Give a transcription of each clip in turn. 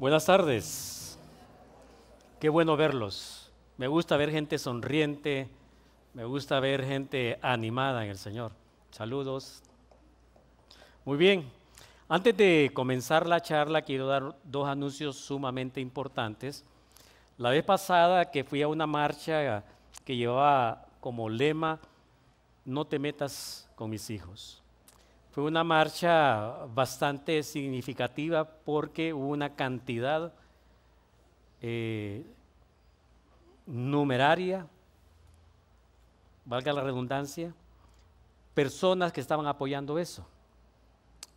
Buenas tardes. Qué bueno verlos. Me gusta ver gente sonriente, me gusta ver gente animada en el Señor. Saludos. Muy bien. Antes de comenzar la charla, quiero dar dos anuncios sumamente importantes. La vez pasada que fui a una marcha que llevaba como lema, no te metas con mis hijos. Fue una marcha bastante significativa porque hubo una cantidad eh, numeraria, valga la redundancia, personas que estaban apoyando eso.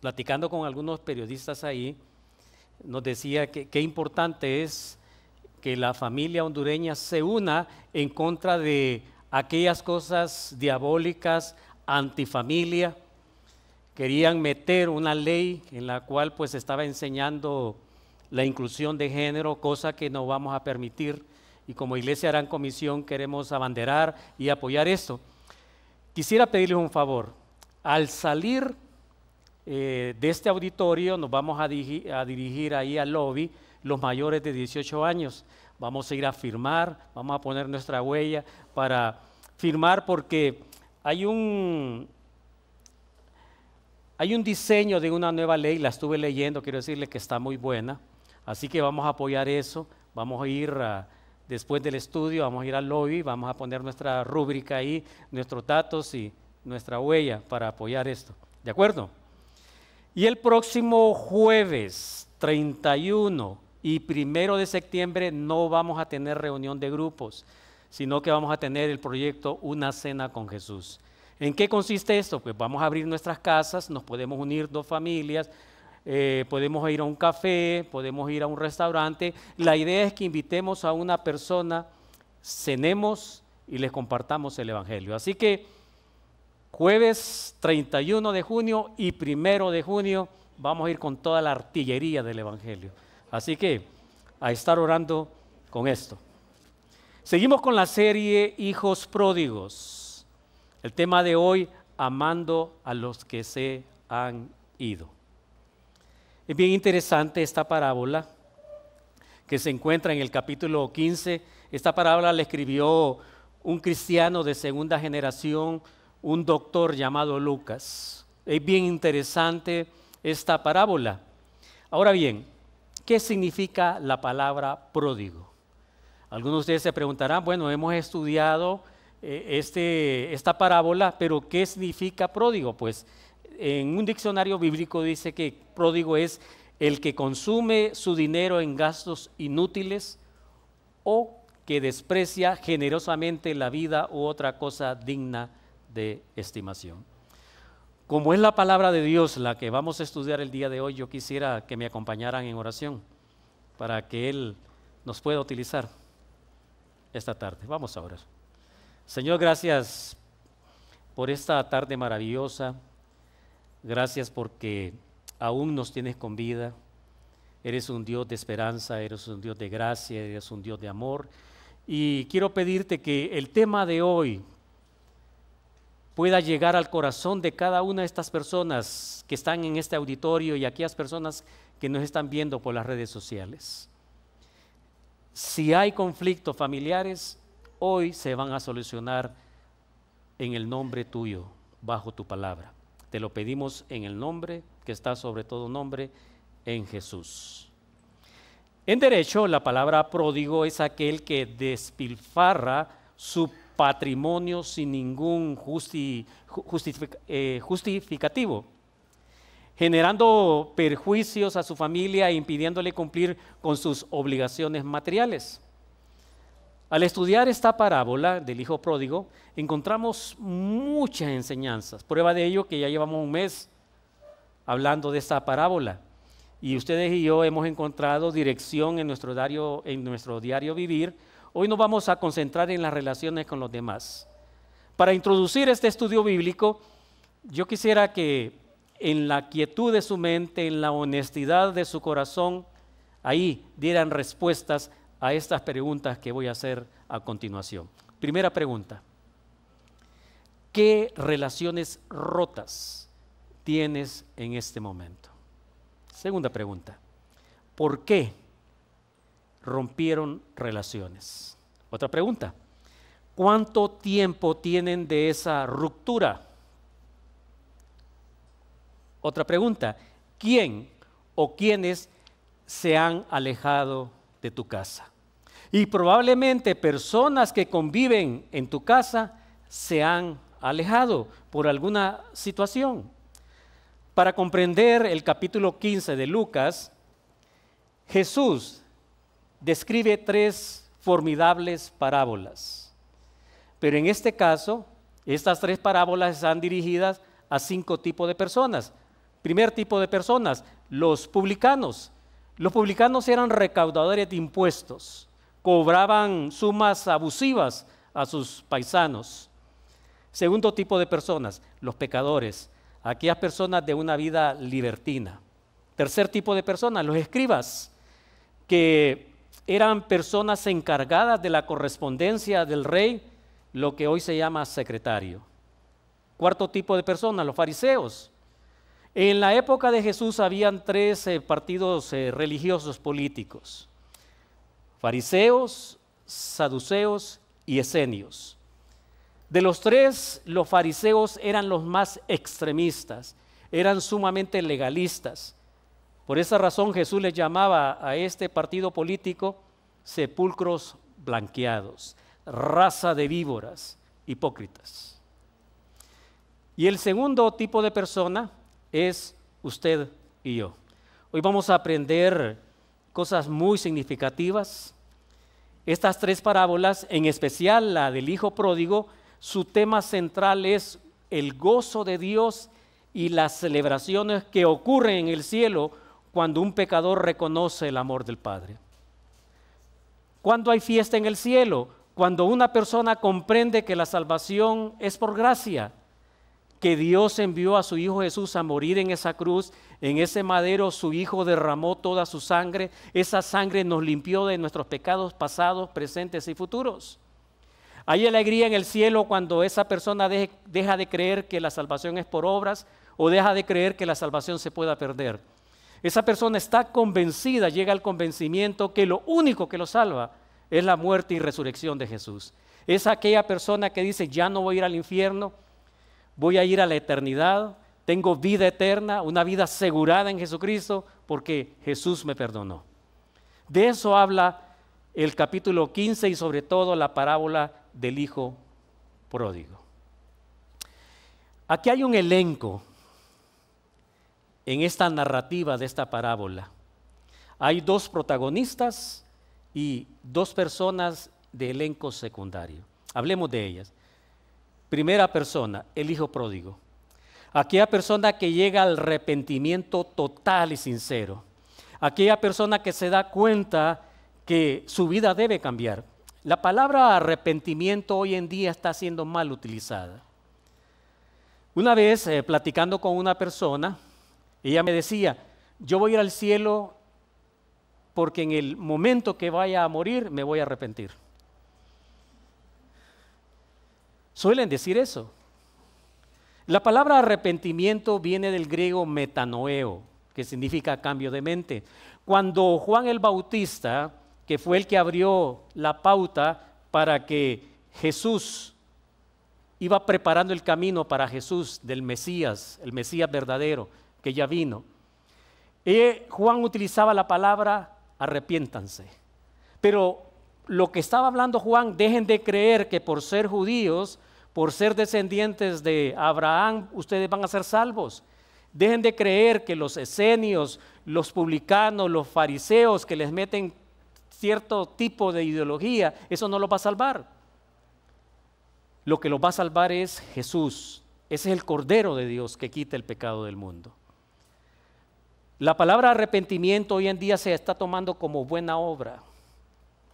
Platicando con algunos periodistas ahí, nos decía que qué importante es que la familia hondureña se una en contra de aquellas cosas diabólicas, antifamilia, querían meter una ley en la cual pues estaba enseñando la inclusión de género, cosa que no vamos a permitir y como Iglesia Gran Comisión queremos abanderar y apoyar esto. Quisiera pedirles un favor. Al salir eh, de este auditorio nos vamos a dirigir ahí al lobby los mayores de 18 años. Vamos a ir a firmar, vamos a poner nuestra huella para firmar porque hay un, hay un diseño de una nueva ley, la estuve leyendo, quiero decirle que está muy buena, así que vamos a apoyar eso, vamos a ir ah, después del estudio, vamos a ir al lobby, vamos a poner nuestra rúbrica ahí, nuestros datos y nuestra huella para apoyar esto, ¿de acuerdo? Y el próximo jueves 31 y primero de septiembre no vamos a tener reunión de grupos, sino que vamos a tener el proyecto Una Cena con Jesús. ¿En qué consiste esto? Pues vamos a abrir nuestras casas, nos podemos unir dos familias, eh, podemos ir a un café, podemos ir a un restaurante. La idea es que invitemos a una persona, cenemos y les compartamos el Evangelio. Así que jueves 31 de junio y primero de junio vamos a ir con toda la artillería del Evangelio. Así que a estar orando con esto. Seguimos con la serie Hijos Pródigos. El tema de hoy, amando a los que se han ido. Es bien interesante esta parábola que se encuentra en el capítulo 15. Esta parábola la escribió un cristiano de segunda generación, un doctor llamado Lucas. Es bien interesante esta parábola. Ahora bien, ¿qué significa la palabra pródigo? Algunos de ustedes se preguntarán, bueno, hemos estudiado eh, este, esta parábola, pero ¿qué significa pródigo? Pues en un diccionario bíblico dice que pródigo es el que consume su dinero en gastos inútiles o que desprecia generosamente la vida u otra cosa digna de estimación. Como es la palabra de Dios la que vamos a estudiar el día de hoy, yo quisiera que me acompañaran en oración para que Él nos pueda utilizar esta tarde. Vamos a orar. Señor, gracias por esta tarde maravillosa. Gracias porque aún nos tienes con vida. Eres un Dios de esperanza, eres un Dios de gracia, eres un Dios de amor. Y quiero pedirte que el tema de hoy pueda llegar al corazón de cada una de estas personas que están en este auditorio y aquellas personas que nos están viendo por las redes sociales. Si hay conflictos familiares, hoy se van a solucionar en el nombre tuyo, bajo tu palabra. Te lo pedimos en el nombre que está sobre todo nombre, en Jesús. En derecho, la palabra pródigo es aquel que despilfarra su patrimonio sin ningún eh, justificativo, generando perjuicios a su familia e impidiéndole cumplir con sus obligaciones materiales. Al estudiar esta parábola del hijo pródigo, encontramos muchas enseñanzas. Prueba de ello que ya llevamos un mes hablando de esta parábola. Y ustedes y yo hemos encontrado dirección en nuestro diario, vivir. Hoy nos vamos a concentrar en las relaciones con los demás. Para introducir este estudio bíblico, yo quisiera que en la quietud de su mente, en la honestidad de su corazón, ahí dieran respuestas a estas preguntas que voy a hacer a continuación. Primera pregunta, ¿qué relaciones rotas tienes en este momento? Segunda pregunta, ¿por qué rompieron relaciones? Otra pregunta, ¿cuánto tiempo tienen de esa ruptura? Otra pregunta, ¿quién o quiénes se han alejado de tu casa. Y probablemente personas que conviven en tu casa se han alejado por alguna situación. Para comprender el capítulo 15 de Lucas, Jesús describe tres formidables parábolas. Pero en este caso, estas tres parábolas están dirigidas a cinco tipos de personas. Primer tipo de personas, los publicanos. Los publicanos eran recaudadores de impuestos, cobraban sumas abusivas a sus paisanos. Segundo tipo de personas, los pecadores, aquellas personas de una vida libertina. Tercer tipo de personas, los escribas, que eran personas encargadas de la correspondencia del rey, lo que hoy se llama secretario. Cuarto tipo de personas, los fariseos, en la época de Jesús habían tres eh, partidos eh, religiosos políticos, fariseos, saduceos y esenios. De los tres, los fariseos eran los más extremistas, eran sumamente legalistas. Por esa razón Jesús les llamaba a este partido político sepulcros blanqueados, raza de víboras, hipócritas. Y el segundo tipo de persona es usted y yo. Hoy vamos a aprender cosas muy significativas. Estas tres parábolas, en especial la del Hijo Pródigo, su tema central es el gozo de Dios y las celebraciones que ocurren en el cielo cuando un pecador reconoce el amor del Padre. Cuando hay fiesta en el cielo, cuando una persona comprende que la salvación es por gracia, que Dios envió a su Hijo Jesús a morir en esa cruz, en ese madero su Hijo derramó toda su sangre, esa sangre nos limpió de nuestros pecados pasados, presentes y futuros. Hay alegría en el cielo cuando esa persona deja de creer que la salvación es por obras o deja de creer que la salvación se pueda perder. Esa persona está convencida, llega al convencimiento que lo único que lo salva es la muerte y resurrección de Jesús. Es aquella persona que dice, ya no voy a ir al infierno, voy a ir a la eternidad, tengo vida eterna, una vida asegurada en Jesucristo, porque Jesús me perdonó. De eso habla el capítulo 15 y sobre todo la parábola del Hijo pródigo. Aquí hay un elenco en esta narrativa de esta parábola. Hay dos protagonistas y dos personas de elenco secundario. Hablemos de ellas. Primera persona, el hijo pródigo. Aquella persona que llega al arrepentimiento total y sincero. Aquella persona que se da cuenta que su vida debe cambiar. La palabra arrepentimiento hoy en día está siendo mal utilizada. Una vez eh, platicando con una persona, ella me decía, yo voy a ir al cielo porque en el momento que vaya a morir me voy a arrepentir. Suelen decir eso. La palabra arrepentimiento viene del griego metanoeo, que significa cambio de mente. Cuando Juan el Bautista, que fue el que abrió la pauta para que Jesús iba preparando el camino para Jesús del Mesías, el Mesías verdadero, que ya vino. Eh, Juan utilizaba la palabra arrepiéntanse. Pero lo que estaba hablando Juan, dejen de creer que por ser judíos, por ser descendientes de Abraham, ustedes van a ser salvos. Dejen de creer que los esenios, los publicanos, los fariseos que les meten cierto tipo de ideología, eso no los va a salvar. Lo que los va a salvar es Jesús. Ese es el Cordero de Dios que quita el pecado del mundo. La palabra arrepentimiento hoy en día se está tomando como buena obra.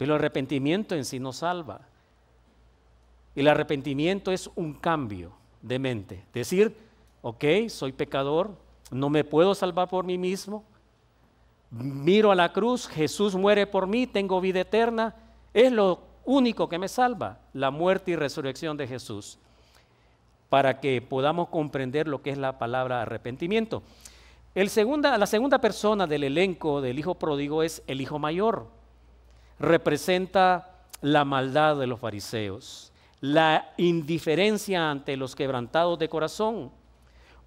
Pero el arrepentimiento en sí no salva. El arrepentimiento es un cambio de mente. Decir, ok, soy pecador, no me puedo salvar por mí mismo. Miro a la cruz, Jesús muere por mí, tengo vida eterna. Es lo único que me salva, la muerte y resurrección de Jesús, para que podamos comprender lo que es la palabra arrepentimiento. El la segunda persona del elenco del Hijo Pródigo es el Hijo Mayor representa la maldad de los fariseos, la indiferencia ante los quebrantados de corazón.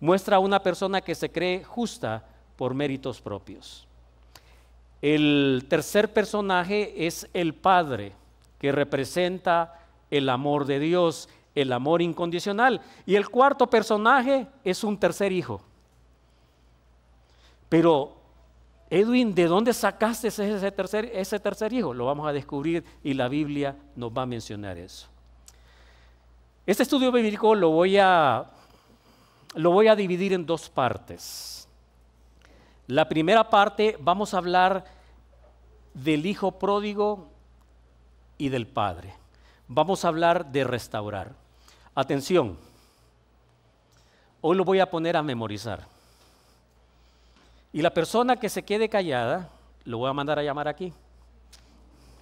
Muestra a una persona que se cree justa por méritos propios. El tercer personaje es el Padre, que representa el amor de Dios, el amor incondicional. Y el cuarto personaje es un tercer hijo. Pero Edwin, ¿de dónde sacaste ese tercer, hijo? Lo vamos a descubrir y la Biblia nos va a mencionar eso. Este estudio bíblico lo voy a, lo voy a dividir en dos partes. La primera parte vamos a hablar del hijo pródigo y del padre. Vamos a hablar de restaurar. Atención, hoy lo voy a poner a memorizar. Y la persona que se quede callada, lo voy a mandar a llamar aquí.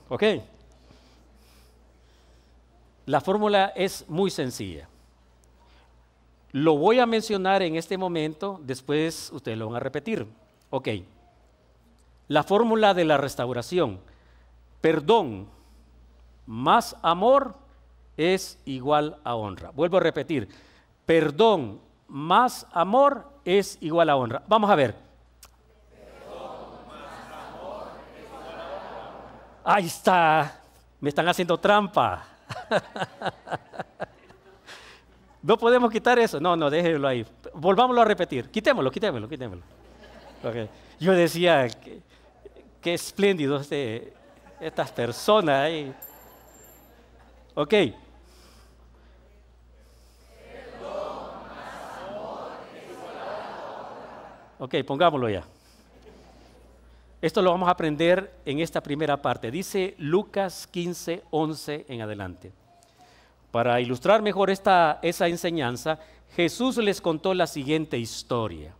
¿Ok? La fórmula es muy sencilla. Lo voy a mencionar en este momento, después ustedes lo van a repetir. Ok. La fórmula de la restauración. Perdón más amor es igual a honra. Vuelvo a repetir. Perdón más amor es igual a honra. Vamos a ver. ahí está, me están haciendo trampa. no podemos quitar eso. No, no, déjenlo ahí. Volvámoslo a repetir. Quitémoslo, quitémoslo, quitémoslo. Yo decía, qué, espléndido espléndidos este, estas personas. Ahí. Ok. Ok, pongámoslo ya. Esto lo vamos a aprender en esta primera parte. Dice Lucas 15, 11 en adelante. Para ilustrar mejor esta, esa enseñanza, Jesús les contó la siguiente historia.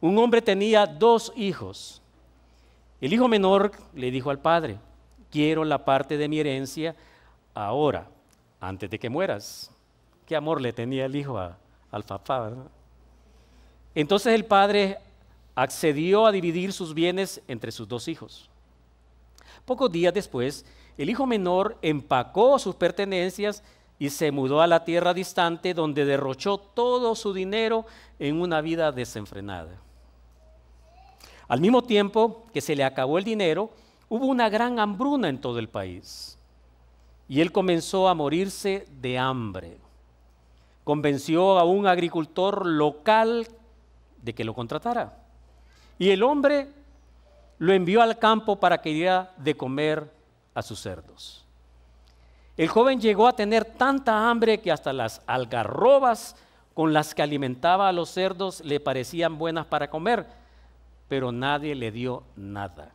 Un hombre tenía dos hijos. El hijo menor le dijo al padre, quiero la parte de mi herencia ahora, antes de que mueras. Qué amor le tenía el hijo al papá. Entonces el padre accedió a dividir sus bienes entre sus dos hijos. Pocos días después, el hijo menor empacó sus pertenencias y se mudó a la tierra distante donde derrochó todo su dinero en una vida desenfrenada. Al mismo tiempo que se le acabó el dinero, hubo una gran hambruna en todo el país y él comenzó a morirse de hambre. Convenció a un agricultor local de que lo contratara. Y el hombre lo envió al campo para que diera de comer a sus cerdos. El joven llegó a tener tanta hambre que hasta las algarrobas con las que alimentaba a los cerdos le parecían buenas para comer, pero nadie le dio nada.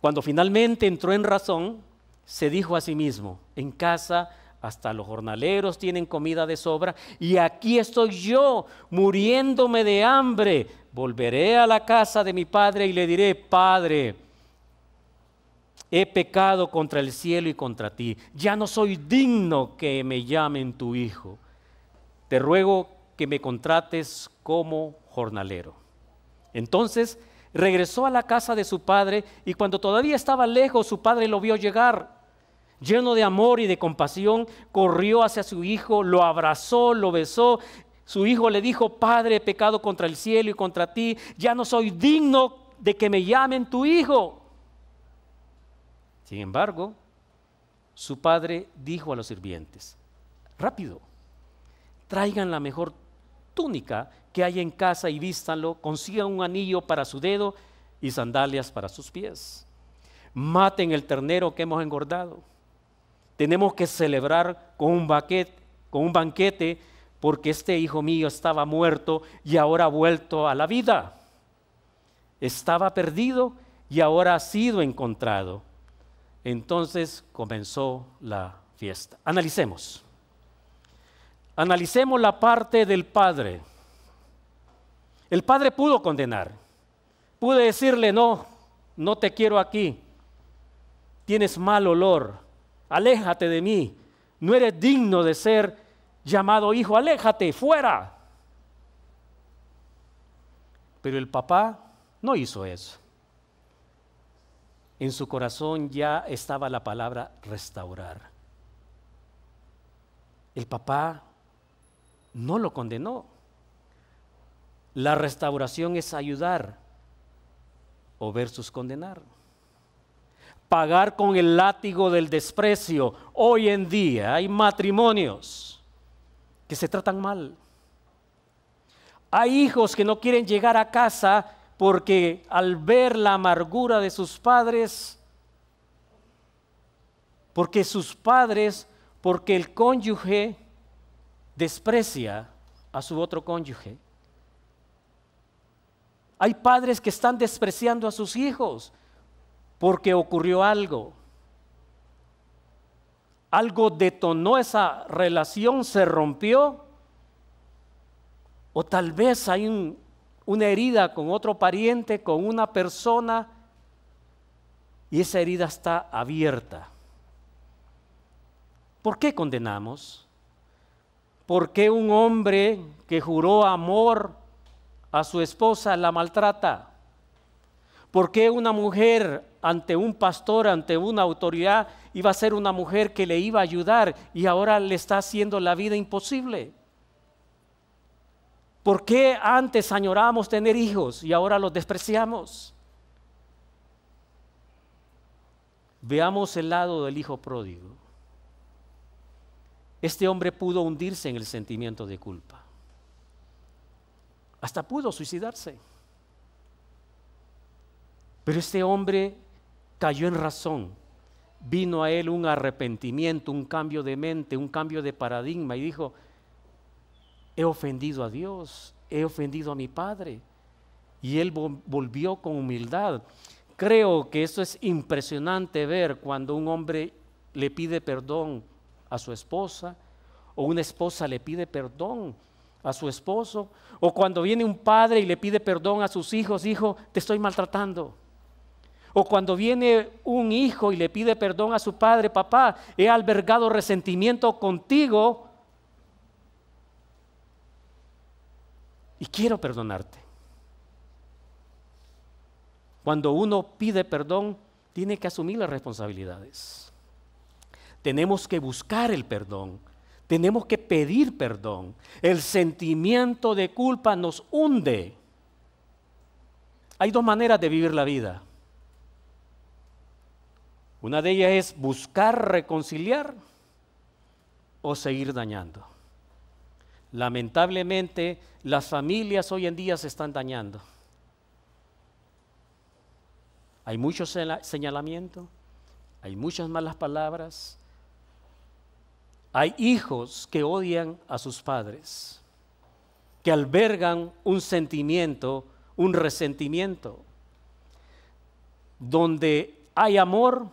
Cuando finalmente entró en razón, se dijo a sí mismo, en casa hasta los jornaleros tienen comida de sobra y aquí estoy yo muriéndome de hambre, volveré a la casa de mi padre y le diré, Padre, he pecado contra el cielo y contra ti. Ya no soy digno que me llamen tu hijo. Te ruego que me contrates como jornalero. Entonces regresó a la casa de su padre y cuando todavía estaba lejos su padre lo vio llegar. Lleno de amor y de compasión, corrió hacia su hijo, lo abrazó, lo besó su hijo le dijo, Padre, he pecado contra el cielo y contra ti, ya no soy digno de que me llamen tu hijo. Sin embargo, su padre dijo a los sirvientes, rápido, traigan la mejor túnica que hay en casa y vístanlo, consigan un anillo para su dedo y sandalias para sus pies. Maten el ternero que hemos engordado. Tenemos que celebrar con un, con un banquete porque este hijo mío estaba muerto y ahora ha vuelto a la vida. Estaba perdido y ahora ha sido encontrado. Entonces comenzó la fiesta. Analicemos. Analicemos la parte del padre. El padre pudo condenar. Pude decirle, no, no te quiero aquí. Tienes mal olor. Aléjate de mí. No eres digno de ser llamado hijo, aléjate, fuera. Pero el papá no hizo eso. En su corazón ya estaba la palabra restaurar. El papá no lo condenó. La restauración es ayudar o versus condenar. Pagar con el látigo del desprecio. Hoy en día hay matrimonios que se tratan mal. Hay hijos que no quieren llegar a casa porque al ver la amargura de sus padres, porque sus padres, porque el cónyuge desprecia a su otro cónyuge. Hay padres que están despreciando a sus hijos porque ocurrió algo algo detonó esa relación, se rompió, o tal vez hay una herida con otro pariente, con una persona, y esa herida está abierta. ¿Por qué condenamos? ¿Por qué un hombre que juró amor a su esposa la maltrata? ¿Por qué una mujer ante un pastor, ante una autoridad, iba a ser una mujer que le iba a ayudar y ahora le está haciendo la vida imposible. ¿Por qué antes añorábamos tener hijos y ahora los despreciamos? Veamos el lado del hijo pródigo. Este hombre pudo hundirse en el sentimiento de culpa. Hasta pudo suicidarse. Pero este hombre cayó en razón vino a él un arrepentimiento, un cambio de mente, un cambio de paradigma y dijo, he ofendido a Dios, he ofendido a mi Padre. Y él volvió con humildad. Creo que eso es impresionante ver cuando un hombre le pide perdón a su esposa o una esposa le pide perdón a su esposo o cuando viene un padre y le pide perdón a sus hijos, Dijo te estoy maltratando o cuando viene un hijo y le pide perdón a su padre, papá, he albergado resentimiento contigo y quiero perdonarte. Cuando uno pide perdón, tiene que asumir las responsabilidades. Tenemos que buscar el perdón. Tenemos que pedir perdón. El sentimiento de culpa nos hunde. Hay dos maneras de vivir la vida. Una de ellas es buscar reconciliar o seguir dañando. Lamentablemente, las familias hoy en día se están dañando. Hay mucho señalamiento, hay muchas malas palabras, hay hijos que odian a sus padres, que albergan un sentimiento, un resentimiento. Donde hay amor,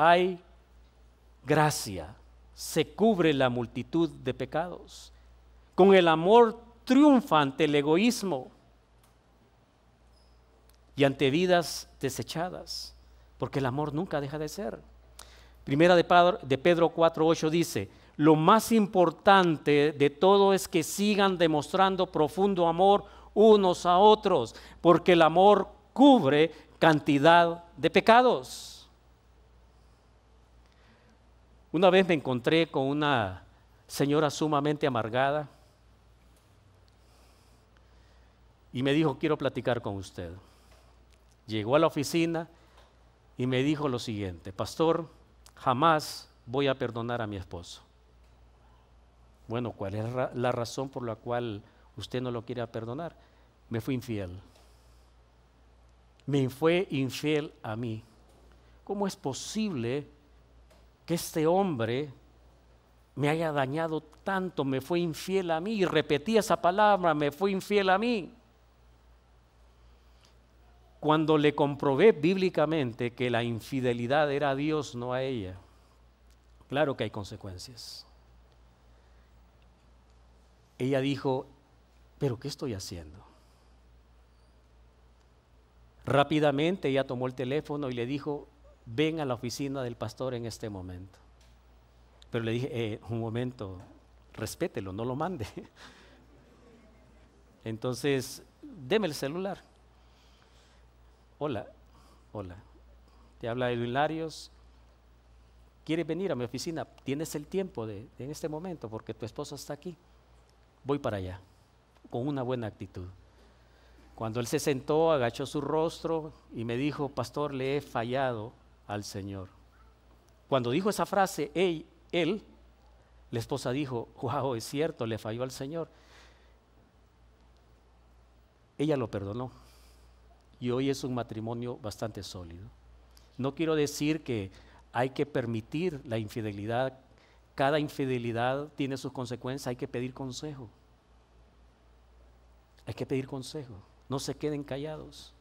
hay gracia, se cubre la multitud de pecados. Con el amor triunfa ante el egoísmo y ante vidas desechadas, porque el amor nunca deja de ser. Primera de Pedro 4.8 dice, lo más importante de todo es que sigan demostrando profundo amor unos a otros, porque el amor cubre cantidad de pecados. Una vez me encontré con una señora sumamente amargada y me dijo, quiero platicar con usted. Llegó a la oficina y me dijo lo siguiente, pastor, jamás voy a perdonar a mi esposo. Bueno, ¿cuál es la razón por la cual usted no lo quiere perdonar? Me fue infiel. Me fue infiel a mí. ¿Cómo es posible que este hombre me haya dañado tanto, me fue infiel a mí, y repetí esa palabra, me fue infiel a mí. Cuando le comprobé bíblicamente que la infidelidad era a Dios, no a ella, claro que hay consecuencias. Ella dijo, pero ¿qué estoy haciendo? Rápidamente ella tomó el teléfono y le dijo, ven a la oficina del pastor en este momento. Pero le dije, eh, un momento, respételo, no lo mande. Entonces, deme el celular. Hola, hola. Te habla Edwin Larios. ¿Quieres venir a mi oficina? Tienes el tiempo en este momento porque tu esposa está aquí. Voy para allá, con una buena actitud. Cuando él se sentó, agachó su rostro y me dijo, pastor, le he fallado al Señor. Cuando dijo esa frase, él, la esposa dijo, wow, es cierto, le falló al Señor. Ella lo perdonó y hoy es un matrimonio bastante sólido. No quiero decir que hay que permitir la infidelidad, cada infidelidad tiene sus consecuencias, hay que pedir consejo. Hay que pedir consejo, no se queden callados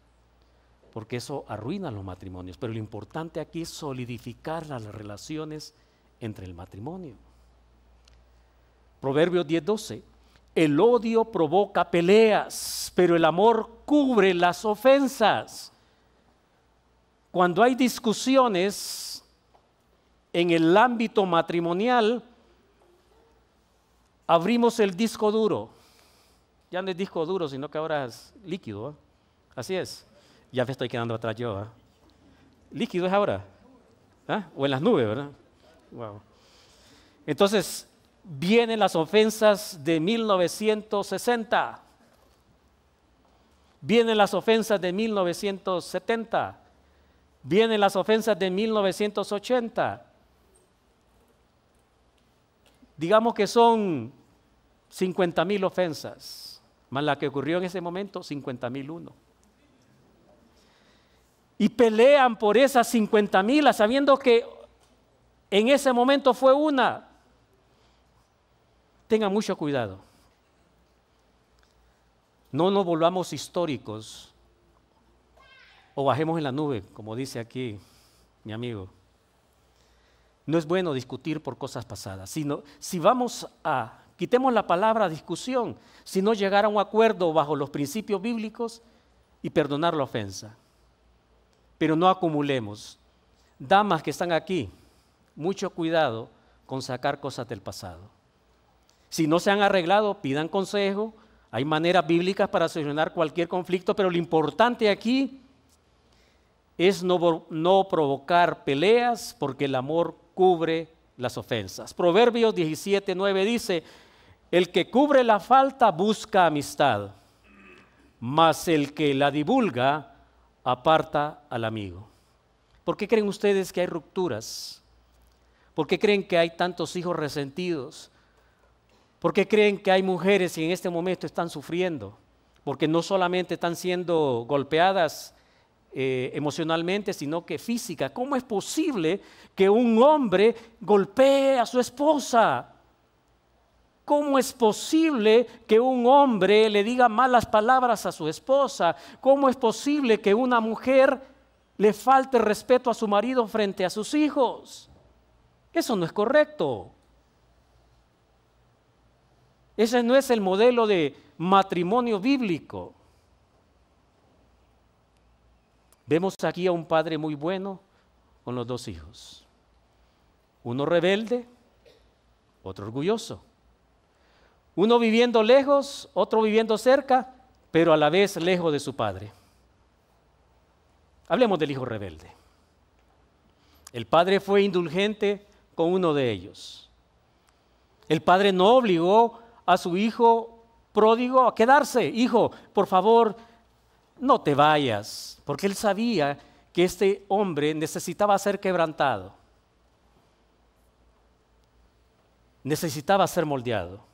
porque eso arruina los matrimonios. Pero lo importante aquí es solidificar las relaciones entre el matrimonio. Proverbios 10:12. El odio provoca peleas, pero el amor cubre las ofensas. Cuando hay discusiones en el ámbito matrimonial, abrimos el disco duro. Ya no es disco duro, sino que ahora es líquido. ¿eh? Así es. Ya me estoy quedando atrás yo. ¿ah? Líquido es ahora. ¿ah? O en las nubes, ¿verdad? Wow. Entonces, vienen las ofensas de 1960. Vienen las ofensas de 1970. Vienen las ofensas de 1980. Digamos que son 50.000 ofensas, más la que ocurrió en ese momento, 50.001 y pelean por esas 50 mil, sabiendo que en ese momento fue una. Tengan mucho cuidado. No nos volvamos históricos o bajemos en la nube, como dice aquí mi amigo. No es bueno discutir por cosas pasadas, sino si vamos a, quitemos la palabra discusión, si no llegar a un acuerdo bajo los principios bíblicos y perdonar la ofensa pero no acumulemos. Damas que están aquí, mucho cuidado con sacar cosas del pasado. Si no se han arreglado, pidan consejo. Hay maneras bíblicas para solucionar cualquier conflicto, pero lo importante aquí es no, provocar peleas porque el amor cubre las ofensas. Proverbios 17, dice, el que cubre la falta busca amistad, mas el que la divulga aparta al amigo. ¿Por qué creen ustedes que hay rupturas? ¿Por qué creen que hay tantos hijos resentidos? ¿Por qué creen que hay mujeres que en este momento están sufriendo? Porque no solamente están siendo golpeadas eh, emocionalmente, sino que física. ¿Cómo es posible que un hombre golpee a su esposa? ¿Cómo es posible que un hombre le diga malas palabras a su esposa? ¿Cómo es posible que una mujer le falte respeto a su marido frente a sus hijos? Eso no es correcto. Ese no es el modelo de matrimonio bíblico. Vemos aquí a un padre muy bueno con los dos hijos. Uno rebelde, otro orgulloso. Uno viviendo lejos, otro viviendo cerca, pero a la vez lejos de su padre. Hablemos del hijo rebelde. El padre fue indulgente con uno de ellos. El padre no obligó a su hijo pródigo a quedarse. Hijo, por favor, no te vayas, porque él sabía que este hombre necesitaba ser quebrantado, necesitaba ser moldeado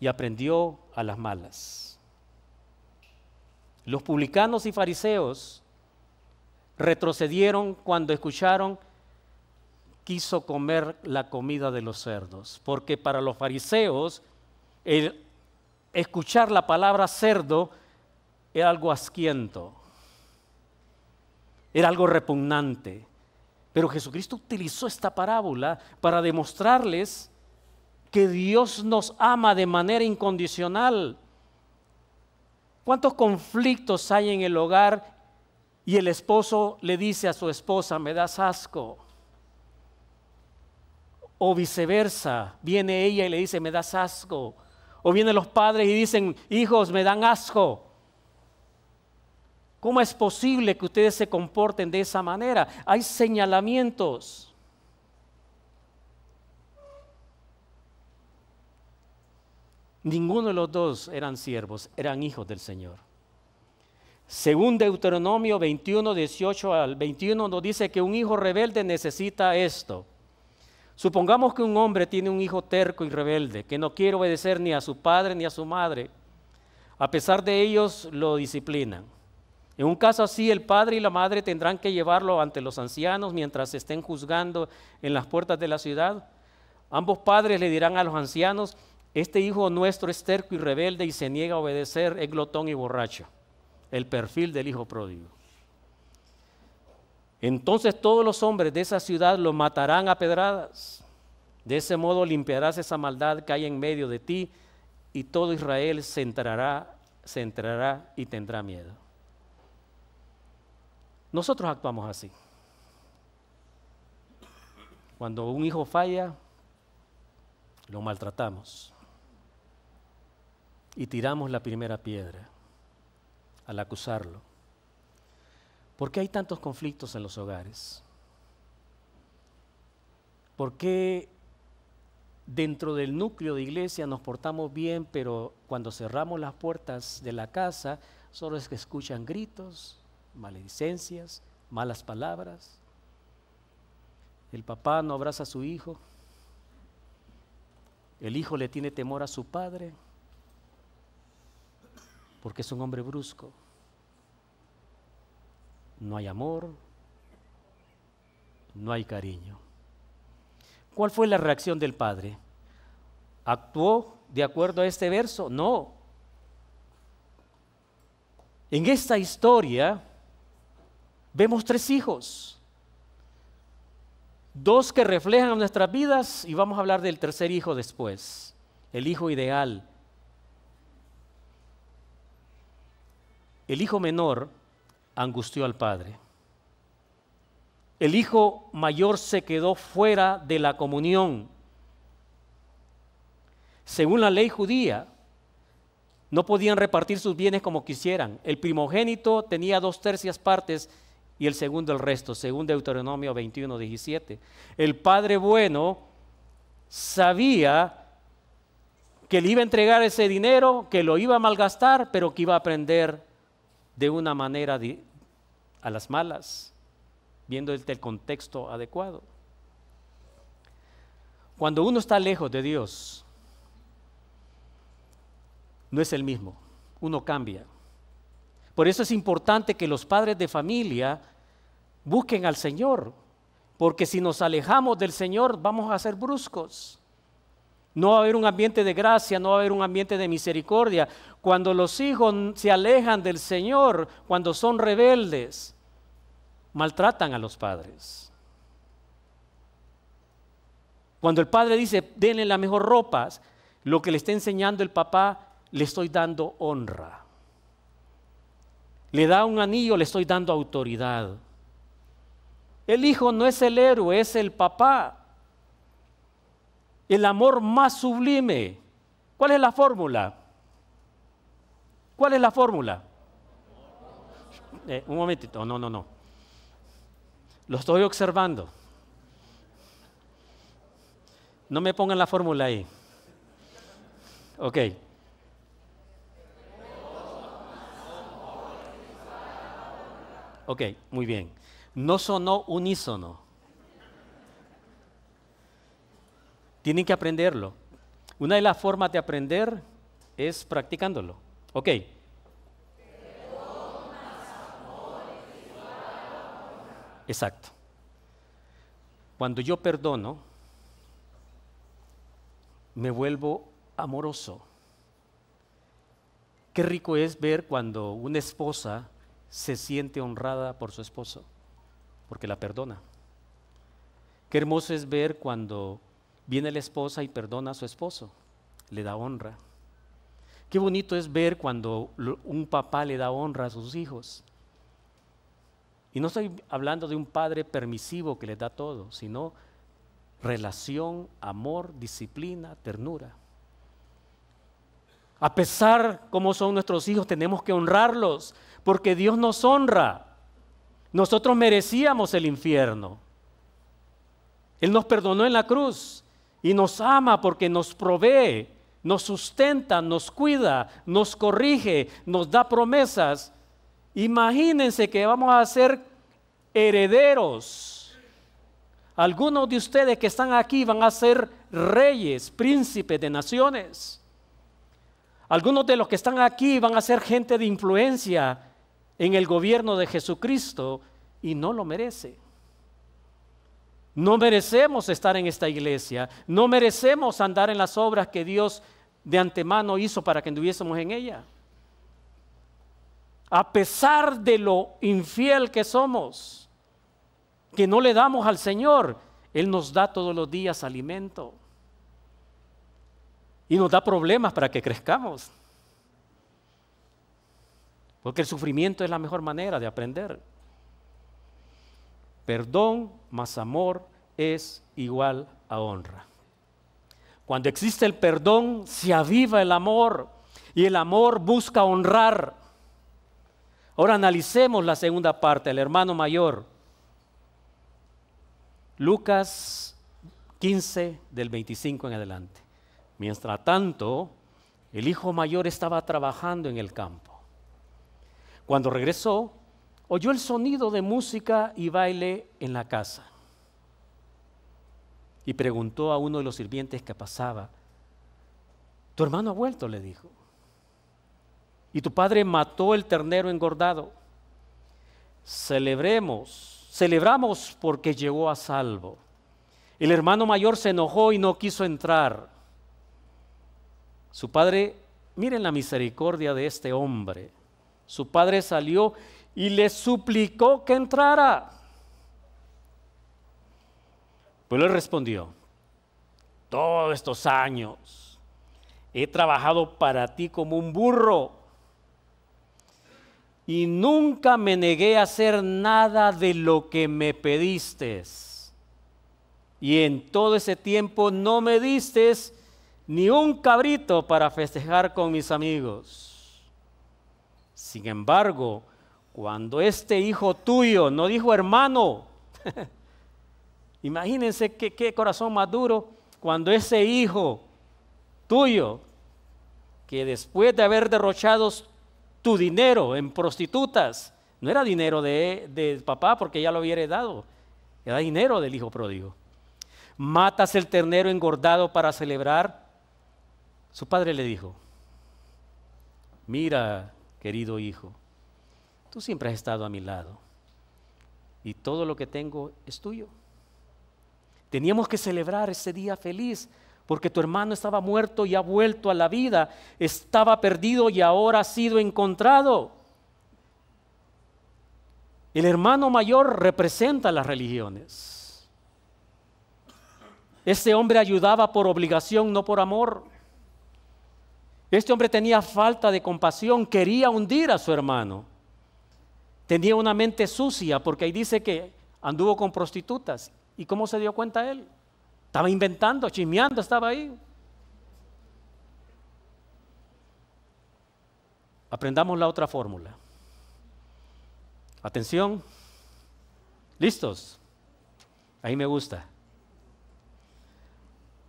y aprendió a las malas. Los publicanos y fariseos retrocedieron cuando escucharon quiso comer la comida de los cerdos, porque para los fariseos el escuchar la palabra cerdo era algo asquiento, era algo repugnante. Pero Jesucristo utilizó esta parábola para demostrarles que Dios nos ama de manera incondicional. ¿Cuántos conflictos hay en el hogar y el esposo le dice a su esposa, me das asco? O viceversa, viene ella y le dice, me das asco. O vienen los padres y dicen, hijos, me dan asco. ¿Cómo es posible que ustedes se comporten de esa manera? Hay señalamientos. Ninguno de los dos eran siervos, eran hijos del Señor. Según Deuteronomio 21, 18 al 21 nos dice que un hijo rebelde necesita esto. Supongamos que un hombre tiene un hijo terco y rebelde, que no quiere obedecer ni a su padre ni a su madre. A pesar de ellos, lo disciplinan. En un caso así, el padre y la madre tendrán que llevarlo ante los ancianos mientras estén juzgando en las puertas de la ciudad. Ambos padres le dirán a los ancianos, este hijo nuestro es terco y rebelde y se niega a obedecer, es glotón y borracho. El perfil del hijo pródigo. Entonces todos los hombres de esa ciudad lo matarán a pedradas. De ese modo limpiarás esa maldad que hay en medio de ti y todo Israel se entrará, se entrará y tendrá miedo. Nosotros actuamos así. Cuando un hijo falla, lo maltratamos y tiramos la primera piedra al acusarlo. ¿Por qué hay tantos conflictos en los hogares? ¿Por qué dentro del núcleo de iglesia nos portamos bien, pero cuando cerramos las puertas de la casa solo es que escuchan gritos, maledicencias, malas palabras? El papá no abraza a su hijo, el hijo le tiene temor a su padre, porque es un hombre brusco. No hay amor, no hay cariño. ¿Cuál fue la reacción del padre? ¿Actuó de acuerdo a este verso? No. En esta historia vemos tres hijos. Dos que reflejan nuestras vidas y vamos a hablar del tercer hijo después, el hijo ideal, El hijo menor angustió al padre. El hijo mayor se quedó fuera de la comunión. Según la ley judía, no podían repartir sus bienes como quisieran. El primogénito tenía dos tercias partes y el segundo el resto, según Deuteronomio 21, 17. El padre bueno sabía que le iba a entregar ese dinero, que lo iba a malgastar, pero que iba a aprender de una manera a las malas, viendo este el contexto adecuado. Cuando uno está lejos de Dios, no es el mismo, uno cambia. Por eso es importante que los padres de familia busquen al Señor, porque si nos alejamos del Señor vamos a ser bruscos. No va a haber un ambiente de gracia, no va a haber un ambiente de misericordia. Cuando los hijos se alejan del Señor, cuando son rebeldes, maltratan a los padres. Cuando el padre dice, denle las mejor ropas, lo que le está enseñando el papá, le estoy dando honra. Le da un anillo, le estoy dando autoridad. El hijo no es el héroe, es el papá el amor más sublime. ¿Cuál es la fórmula? ¿Cuál es la fórmula? Eh, un momentito, no, no, no. Lo estoy observando. No me pongan la fórmula ahí. Ok. Ok, muy bien. No sonó unísono. Tienen que aprenderlo. Una de las formas de aprender es practicándolo. Ok. Exacto. Cuando yo perdono, me vuelvo amoroso. Qué rico es ver cuando una esposa se siente honrada por su esposo, porque la perdona. Qué hermoso es ver cuando Viene la esposa y perdona a su esposo, le da honra. Qué bonito es ver cuando un papá le da honra a sus hijos. Y no estoy hablando de un padre permisivo que le da todo, sino relación, amor, disciplina, ternura. A pesar cómo son nuestros hijos, tenemos que honrarlos, porque Dios nos honra. Nosotros merecíamos el infierno. Él nos perdonó en la cruz y nos ama porque nos provee, nos sustenta, nos cuida, nos corrige, nos da promesas. Imagínense que vamos a ser herederos. Algunos de ustedes que están aquí van a ser reyes, príncipes de naciones. Algunos de los que están aquí van a ser gente de influencia en el gobierno de Jesucristo y no lo merece. No merecemos estar en esta iglesia, no merecemos andar en las obras que Dios de antemano hizo para que anduviésemos en ella. A pesar de lo infiel que somos, que no le damos al Señor, Él nos da todos los días alimento y nos da problemas para que crezcamos. Porque el sufrimiento es la mejor manera de aprender. Perdón más amor es igual a honra. Cuando existe el perdón, se aviva el amor y el amor busca honrar. Ahora analicemos la segunda parte, el hermano mayor. Lucas 15 del 25 en adelante. Mientras tanto, el hijo mayor estaba trabajando en el campo. Cuando regresó, oyó el sonido de música y baile en la casa. Y preguntó a uno de los sirvientes que pasaba, tu hermano ha vuelto, le dijo. Y tu padre mató el ternero engordado. Celebremos, celebramos porque llegó a salvo. El hermano mayor se enojó y no quiso entrar. Su padre, miren la misericordia de este hombre. Su padre salió y le suplicó que entrara. Pues le respondió, todos estos años he trabajado para ti como un burro y nunca me negué a hacer nada de lo que me pediste. Y en todo ese tiempo no me diste ni un cabrito para festejar con mis amigos. Sin embargo, cuando este hijo tuyo, no dijo hermano, imagínense qué, corazón más duro, cuando ese hijo tuyo, que después de haber derrochado tu dinero en prostitutas, no era dinero de, papá porque ya lo hubiera dado, era dinero del hijo pródigo. Matas el ternero engordado para celebrar. Su padre le dijo, mira, querido hijo, Tú siempre has estado a mi lado. Y todo lo que tengo es tuyo. Teníamos que celebrar ese día feliz porque tu hermano estaba muerto y ha vuelto a la vida, estaba perdido y ahora ha sido encontrado. El hermano mayor representa las religiones. Ese hombre ayudaba por obligación, no por amor. Este hombre tenía falta de compasión, quería hundir a su hermano. Tenía una mente sucia porque ahí dice que anduvo con prostitutas. ¿Y cómo se dio cuenta él? Estaba inventando, chismeando, estaba ahí. Aprendamos la otra fórmula. Atención. ¿Listos? Ahí me gusta.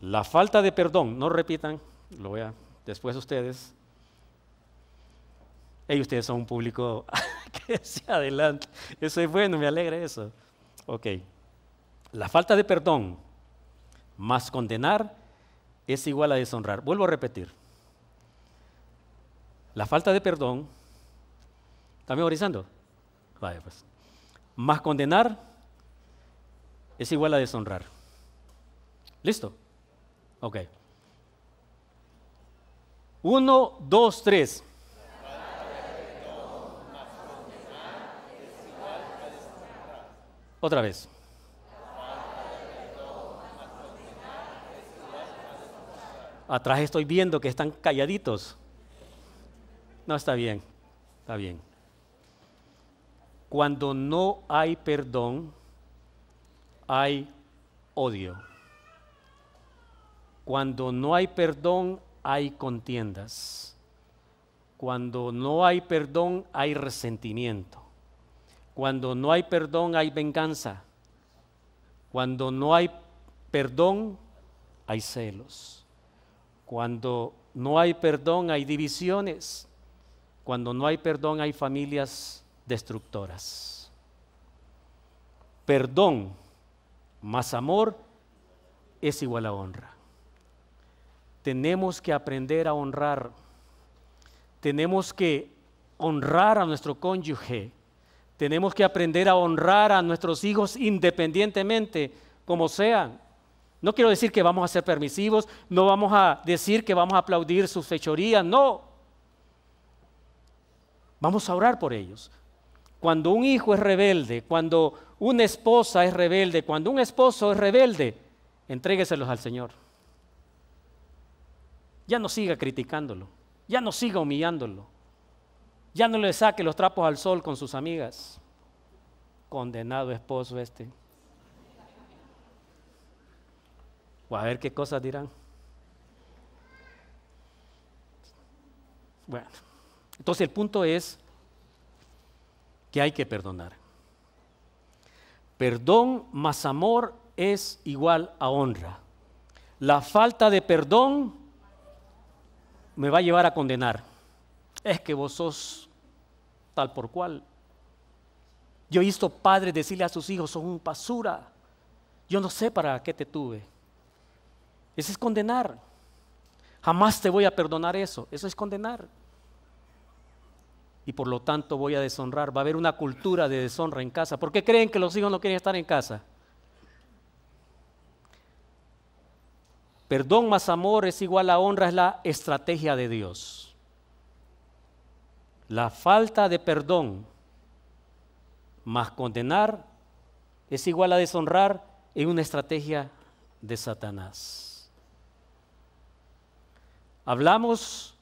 La falta de perdón, no repitan, lo voy a después ustedes. Ellos ustedes son un público adelante. Eso es bueno, me alegra eso. Ok. La falta de perdón más condenar es igual a deshonrar. Vuelvo a repetir. La falta de perdón, ¿está memorizando? Vaya pues. Más condenar es igual a deshonrar. ¿Listo? Ok. Uno, dos, tres. Otra vez. Atrás estoy viendo que están calladitos. No está bien, está bien. Cuando no hay perdón, hay odio. Cuando no hay perdón, hay contiendas. Cuando no hay perdón, hay resentimiento. Cuando no hay perdón hay venganza. Cuando no hay perdón hay celos. Cuando no hay perdón hay divisiones. Cuando no hay perdón hay familias destructoras. Perdón más amor es igual a honra. Tenemos que aprender a honrar. Tenemos que honrar a nuestro cónyuge tenemos que aprender a honrar a nuestros hijos independientemente, como sean. No quiero decir que vamos a ser permisivos, no vamos a decir que vamos a aplaudir sus fechorías, no. Vamos a orar por ellos. Cuando un hijo es rebelde, cuando una esposa es rebelde, cuando un esposo es rebelde, entrégueselos al Señor. Ya no siga criticándolo, ya no siga humillándolo. Ya no le saque los trapos al sol con sus amigas. Condenado esposo este. O a ver qué cosas dirán. Bueno, entonces el punto es que hay que perdonar. Perdón más amor es igual a honra. La falta de perdón me va a llevar a condenar. Es que vos sos tal por cual. Yo he visto padres decirle a sus hijos, son un basura, yo no sé para qué te tuve. Eso es condenar. Jamás te voy a perdonar eso. Eso es condenar. Y por lo tanto voy a deshonrar. Va a haber una cultura de deshonra en casa. porque creen que los hijos no quieren estar en casa? Perdón más amor es igual a honra, es la estrategia de Dios. La falta de perdón más condenar es igual a deshonrar en una estrategia de Satanás. Hablamos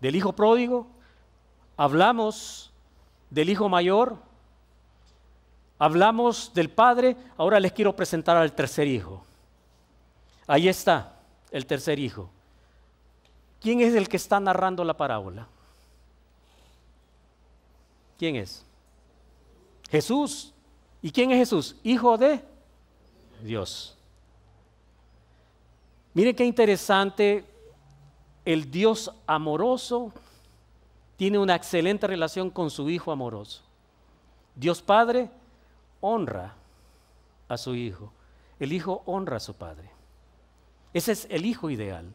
del hijo pródigo, hablamos del hijo mayor, hablamos del padre, ahora les quiero presentar al tercer hijo. Ahí está el tercer hijo. ¿Quién es el que está narrando la parábola? ¿Quién es? Jesús. ¿Y quién es Jesús? Hijo de Dios. Miren qué interesante, el Dios amoroso tiene una excelente relación con su Hijo amoroso. Dios Padre honra a su Hijo, el Hijo honra a su Padre. Ese es el Hijo ideal.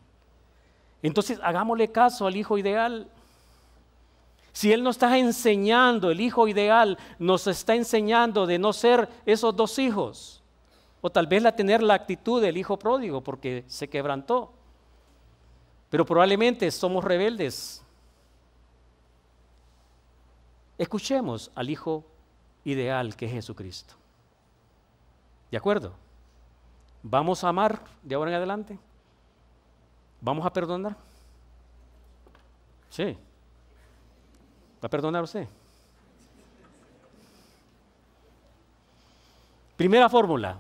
Entonces, hagámosle caso al hijo ideal. Si Él nos está enseñando, el hijo ideal nos está enseñando de no ser esos dos hijos. O tal vez la tener la actitud del hijo pródigo porque se quebrantó. Pero probablemente somos rebeldes. Escuchemos al hijo ideal que es Jesucristo. ¿De acuerdo? Vamos a amar de ahora en adelante. ¿Vamos a perdonar? Sí. ¿Va a perdonar usted? Primera fórmula.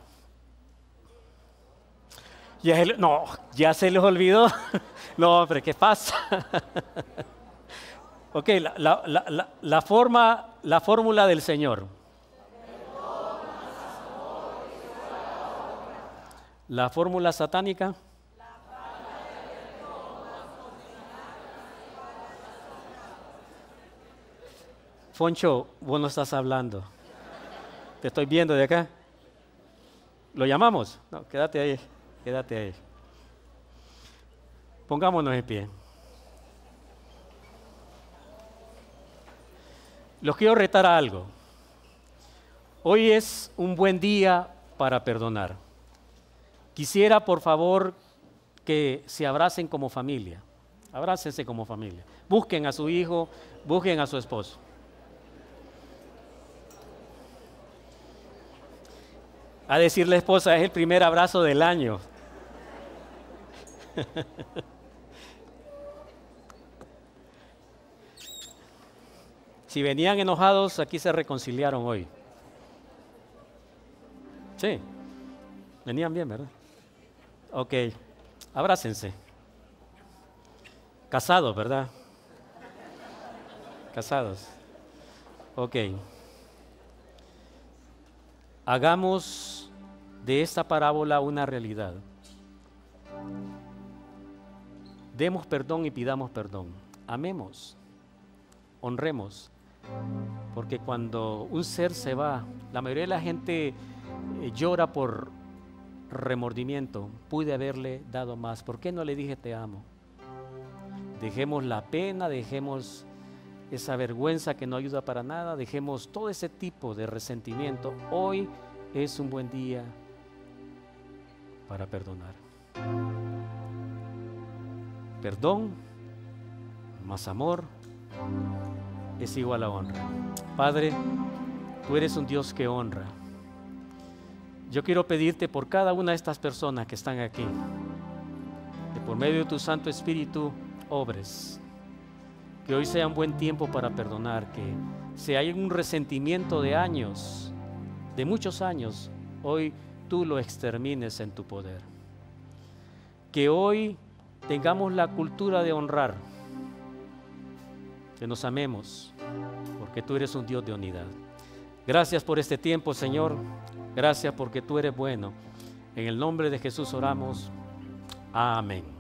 no, ya se les olvidó. no, hombre, ¿qué pasa? ok, la, la, forma, la fórmula del Señor. La fórmula satánica. Foncho, vos no estás hablando. Te estoy viendo de acá. ¿Lo llamamos? No, quédate ahí, quédate ahí. Pongámonos en pie. Los quiero retar a algo. Hoy es un buen día para perdonar. Quisiera, por favor, que se abracen como familia. Abrácense como familia. Busquen a su hijo, busquen a su esposo. A decir la esposa, es el primer abrazo del año. si venían enojados, aquí se reconciliaron hoy. Sí, venían bien, ¿verdad? Ok, abrácense. Casados, ¿verdad? Casados. Ok. Hagamos de esta parábola una realidad. Demos perdón y pidamos perdón. Amemos, honremos, porque cuando un ser se va, la mayoría de la gente eh, llora por remordimiento. Pude haberle dado más. ¿Por qué no le dije te amo? Dejemos la pena, dejemos esa vergüenza que no ayuda para nada, dejemos todo ese tipo de resentimiento. Hoy es un buen día para perdonar. Perdón más amor es igual a honra. Padre, tú eres un Dios que honra. Yo quiero pedirte por cada una de estas personas que están aquí, que por medio de tu Santo Espíritu obres que hoy sea un buen tiempo para perdonar, que si hay un resentimiento de años, de muchos años, hoy tú lo extermines en tu poder. Que hoy tengamos la cultura de honrar, que nos amemos, porque tú eres un Dios de unidad. Gracias por este tiempo, Señor. Gracias porque tú eres bueno. En el nombre de Jesús oramos. Amén.